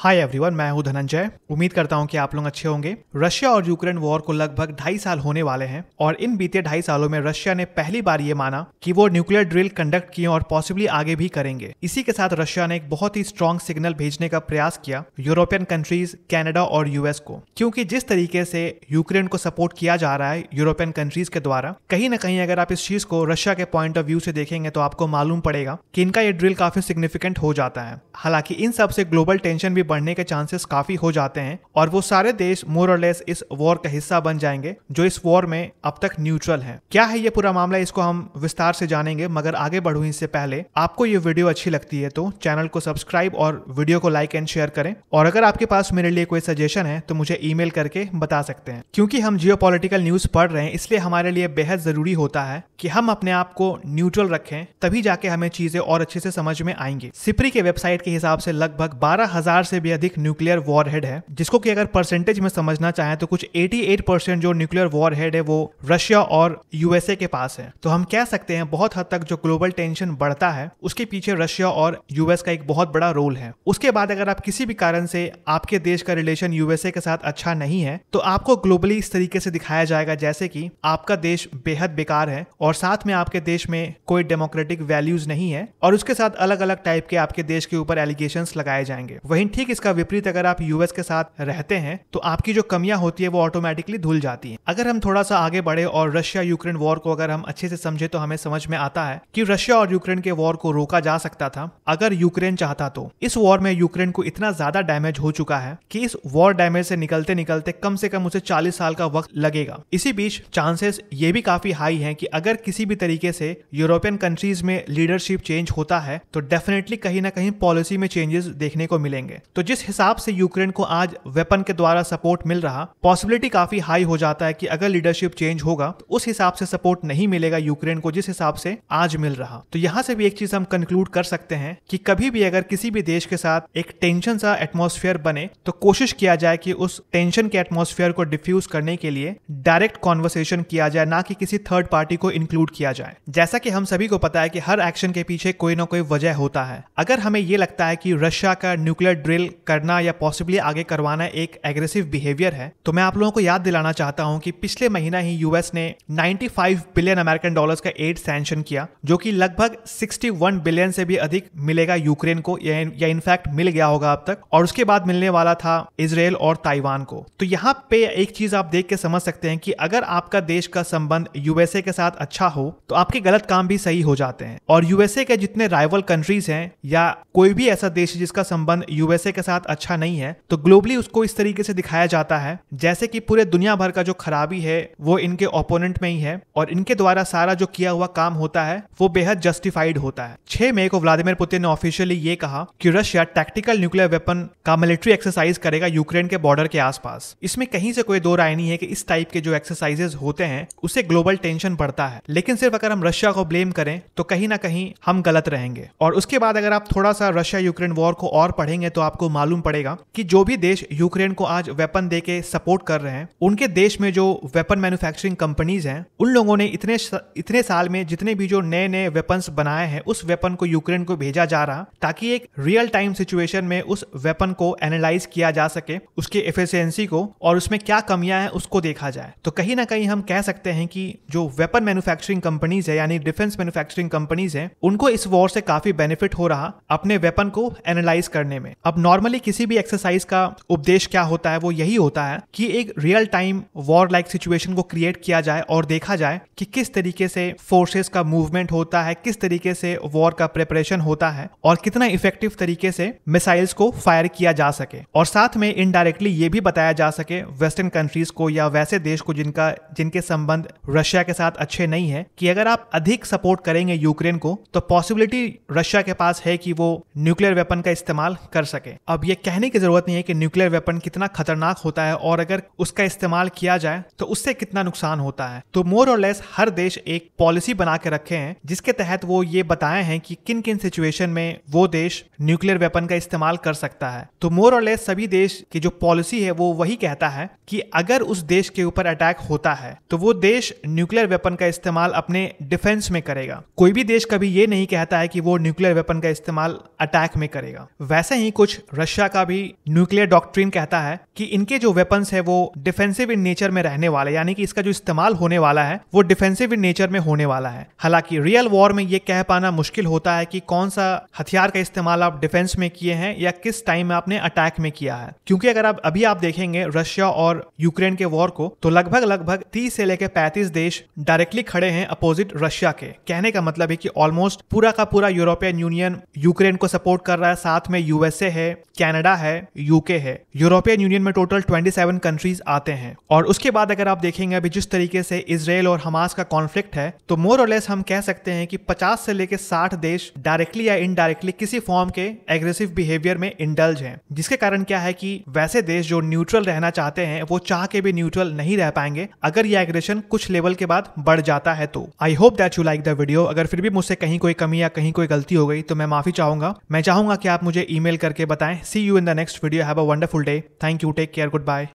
Hi everyone मैं हूं धनंजय उम्मीद करता हूं कि आप लोग अच्छे होंगे रशिया और यूक्रेन वॉर को लगभग ढाई साल होने वाले हैं और इन बीते ढाई सालों में रशिया ने पहली बार ये माना कि वो न्यूक्लियर ड्रिल कंडक्ट किए और पॉसिबली आगे भी करेंगे इसी के साथ रशिया ने एक बहुत ही स्ट्रॉन्ग सिग्नल भेजने का प्रयास किया यूरोपियन कंट्रीज कैनेडा और यूएस को क्योंकि जिस तरीके से यूक्रेन को सपोर्ट किया जा रहा है यूरोपियन कंट्रीज के द्वारा कहीं ना कहीं अगर आप इस चीज को रशिया के पॉइंट ऑफ व्यू से देखेंगे तो आपको मालूम पड़ेगा कि इनका ये ड्रिल काफी सिग्निफिकेंट हो जाता है हालांकि इन सबसे ग्लोबल टेंशन भी बढ़ने के चांसेस काफी हो जाते हैं और वो सारे देश लेस इस वॉर का हिस्सा बन जाएंगे जो इस वॉर में अब तक न्यूट्रल है क्या है ये पूरा मामला इसको हम विस्तार से जानेंगे मगर आगे बढ़ू इससे पहले आपको ये वीडियो अच्छी लगती है तो चैनल को सब्सक्राइब और वीडियो को लाइक एंड शेयर करें और अगर आपके पास मेरे लिए कोई सजेशन है तो मुझे ई करके बता सकते हैं क्योंकि हम जियो न्यूज पढ़ रहे हैं इसलिए हमारे लिए बेहद जरूरी होता है कि हम अपने आप को न्यूट्रल रखें तभी जाके हमें चीजें और अच्छे से समझ में आएंगी सिपरी के वेबसाइट के हिसाब से लगभग बारह हजार से भी अधिक न्यूक्लियर वॉर हेड है जिसको कि अगर परसेंटेज में समझना चाहें तो कुछ 88 परसेंट जो न्यूक्लियर वॉर हेड है वो रशिया और यूएसए के पास है तो हम कह सकते हैं बहुत हद तक जो ग्लोबल टेंशन बढ़ता है उसके पीछे रशिया और यूएस का एक बहुत बड़ा रोल है उसके बाद अगर आप किसी भी कारण से आपके देश का रिलेशन यूएसए के साथ अच्छा नहीं है तो आपको ग्लोबली इस तरीके से दिखाया जाएगा जैसे कि आपका देश बेहद बेकार है और साथ में आपके देश में कोई डेमोक्रेटिक वैल्यूज नहीं है और उसके साथ अलग अलग टाइप के आपके देश के ऊपर एलिगेशन लगाए जाएंगे वहीं ठीक ठीक इसका विपरीत अगर आप यूएस के साथ रहते हैं तो आपकी जो कमियां होती है वो ऑटोमेटिकली धुल जाती है अगर हम थोड़ा सा आगे बढ़े और रशिया यूक्रेन वॉर को अगर हम अच्छे से समझे तो हमें समझ में आता है कि रशिया और यूक्रेन के वॉर को रोका जा सकता था अगर यूक्रेन चाहता तो इस वॉर में यूक्रेन को इतना ज्यादा डैमेज हो चुका है कि इस वॉर डैमेज से निकलते निकलते कम से कम उसे चालीस साल का वक्त लगेगा इसी बीच चांसेस ये भी काफी हाई है कि अगर किसी भी तरीके से यूरोपियन कंट्रीज में लीडरशिप चेंज होता है तो डेफिनेटली कहीं ना कहीं पॉलिसी में चेंजेस देखने को मिलेंगे तो जिस हिसाब से यूक्रेन को आज वेपन के द्वारा सपोर्ट मिल रहा पॉसिबिलिटी काफी हाई हो जाता है कि अगर लीडरशिप चेंज होगा तो उस हिसाब से सपोर्ट नहीं मिलेगा यूक्रेन को जिस हिसाब से आज मिल रहा तो यहाँ से भी एक चीज हम कंक्लूड कर सकते हैं कि कभी भी अगर किसी भी देश के साथ एक टेंशन सा एटमोस्फेयर बने तो कोशिश किया जाए कि उस टेंशन के एटमोस्फेयर को डिफ्यूज करने के लिए डायरेक्ट कॉन्वर्सेशन किया जाए ना कि किसी थर्ड पार्टी को इंक्लूड किया जाए जैसा कि हम सभी को पता है कि हर एक्शन के पीछे कोई ना कोई वजह होता है अगर हमें ये लगता है कि रशिया का न्यूक्लियर ड्रिल करना या पॉसिबली आगे करवाना एक एग्रेसिव बिहेवियर है तो मैं आप लोगों को याद दिलाना चाहता हूं कि पिछले महीना ही यूएस ने 95 बिलियन अमेरिकन डॉलर्स का एड सैंक्शन किया जो कि लगभग 61 बिलियन से भी अधिक मिलेगा यूक्रेन को या इनफैक्ट मिल गया होगा अब तक और उसके बाद मिलने वाला था इसराइल और ताइवान को तो यहाँ पे एक चीज आप देख के समझ सकते हैं कि अगर आपका देश का संबंध यूएसए के साथ अच्छा हो तो आपके गलत काम भी सही हो जाते हैं और यूएसए के जितने राइवल कंट्रीज हैं या कोई भी ऐसा देश जिसका संबंध यूएसए के साथ अच्छा नहीं है तो ग्लोबली उसको इस तरीके से दिखाया जाता है जैसे कि पूरे दुनिया भर का जो खराबी है वो इनके ओपोनेंट में ही है और इनके द्वारा सारा जो किया हुआ काम होता है वो बेहद जस्टिफाइड होता है छह मई को व्लादिमिर पुतिन ने ऑफिशियली ये कहा कि रशिया टैक्टिकल न्यूक्लियर वेपन का मिलिट्री एक्सरसाइज करेगा यूक्रेन के बॉर्डर के आसपास इसमें कहीं से कोई दो राय नहीं है कि इस टाइप के जो एक्सरसाइजेज होते हैं उसे ग्लोबल टेंशन बढ़ता है लेकिन सिर्फ अगर हम रशिया को ब्लेम करें तो कहीं ना कहीं हम गलत रहेंगे और उसके बाद अगर आप थोड़ा सा रशिया यूक्रेन वॉर को और पढ़ेंगे तो आपको मालूम पड़ेगा कि जो भी देश यूक्रेन को आज वेपन दे के सपोर्ट कर रहे हैं उनके देश में जो वेपन मैन्युफैक्चरिंग कंपनीज हैं उन लोगों ने इतने इतने साल में जितने भी जो नए नए वेपन्स बनाए हैं उस वेपन को यूक्रेन को भेजा जा रहा ताकि एक रियल टाइम सिचुएशन में उस वेपन को एनालाइज किया जा सके उसके एफिशियंसी को और उसमें क्या कमियां हैं उसको देखा जाए तो कहीं ना कहीं हम कह सकते हैं कि जो वेपन मैन्युफैक्चरिंग कंपनीज है यानी डिफेंस मैन्युफैक्चरिंग कंपनीज है उनको इस वॉर से काफी बेनिफिट हो रहा अपने वेपन को एनालाइज करने में अब नॉर्मली किसी भी एक्सरसाइज का उपदेश क्या होता है वो यही होता है कि एक real time war like situation को क्रिएट किया जाए और देखा जाए कि किस तरीके से फोर्सेस का मूवमेंट होता है किस तरीके से वॉर का प्रिपरेशन होता है और कितना इफेक्टिव तरीके से मिसाइल्स को फायर किया जा सके और साथ में इनडायरेक्टली ये भी बताया जा सके वेस्टर्न कंट्रीज को या वैसे देश को जिनका जिनके संबंध रशिया के साथ अच्छे नहीं है कि अगर आप अधिक सपोर्ट करेंगे यूक्रेन को तो पॉसिबिलिटी रशिया के पास है कि वो न्यूक्लियर वेपन का इस्तेमाल कर सके अब यह कहने की जरूरत नहीं है कि न्यूक्लियर वेपन कितना खतरनाक होता है और अगर उसका इस्तेमाल किया जाए तो उससे कितना नुकसान होता है तो मोर और लेस हर देश एक पॉलिसी बना के रखे हैं जिसके तहत वो ये बताए हैं कि किन किन सिचुएशन में वो देश न्यूक्लियर वेपन का इस्तेमाल कर सकता है तो मोर और लेस सभी देश की जो पॉलिसी है वो वही कहता है कि अगर उस देश के ऊपर अटैक होता है तो वो देश न्यूक्लियर वेपन का इस्तेमाल अपने डिफेंस में करेगा कोई भी देश कभी ये नहीं कहता है कि वो न्यूक्लियर वेपन का इस्तेमाल अटैक में करेगा वैसे ही कुछ रशिया का भी न्यूक्लियर डॉक्ट्रीन कहता है कि इनके जो वेपन्स है वो डिफेंसिव इन नेचर में रहने वाले यानी कि इसका जो इस्तेमाल होने वाला है वो डिफेंसिव इन नेचर में होने वाला है हालांकि रियल वॉर में ये कह पाना मुश्किल होता है कि कौन सा हथियार का इस्तेमाल आप डिफेंस में किए हैं या किस टाइम में आपने अटैक में किया है क्योंकि अगर आप अभी आप देखेंगे रशिया और यूक्रेन के वॉर को तो लगभग लगभग तीस से लेकर पैंतीस देश डायरेक्टली खड़े हैं अपोजिट रशिया के कहने का मतलब है कि ऑलमोस्ट पूरा का पूरा यूरोपियन यूनियन यूक्रेन को सपोर्ट कर रहा है साथ में यूएसए है कनाडा है यूके है यूरोपियन यूनियन में टोटल 27 कंट्रीज आते हैं और उसके बाद अगर आप देखेंगे अभी जिस तरीके से इसराइल और हमास का कॉन्फ्लिक्ट है तो मोर और लेस हम कह सकते हैं कि 50 से लेकर 60 देश डायरेक्टली या इनडायरेक्टली किसी फॉर्म के एग्रेसिव बिहेवियर में इंडल्ज हैं जिसके कारण क्या है कि वैसे देश जो न्यूट्रल रहना चाहते हैं वो चाह के भी न्यूट्रल नहीं रह पाएंगे अगर ये एग्रेशन कुछ लेवल के बाद बढ़ जाता है तो I hope that you like the video अगर फिर भी मुझसे कहीं कोई कमी या कहीं कोई गलती हो गई तो मैं माफी चाहूंगा मैं चाहूंगा कि आप मुझे ईमेल करके बताएं time. See you in the next video. Have a wonderful day. Thank you. Take care. Goodbye.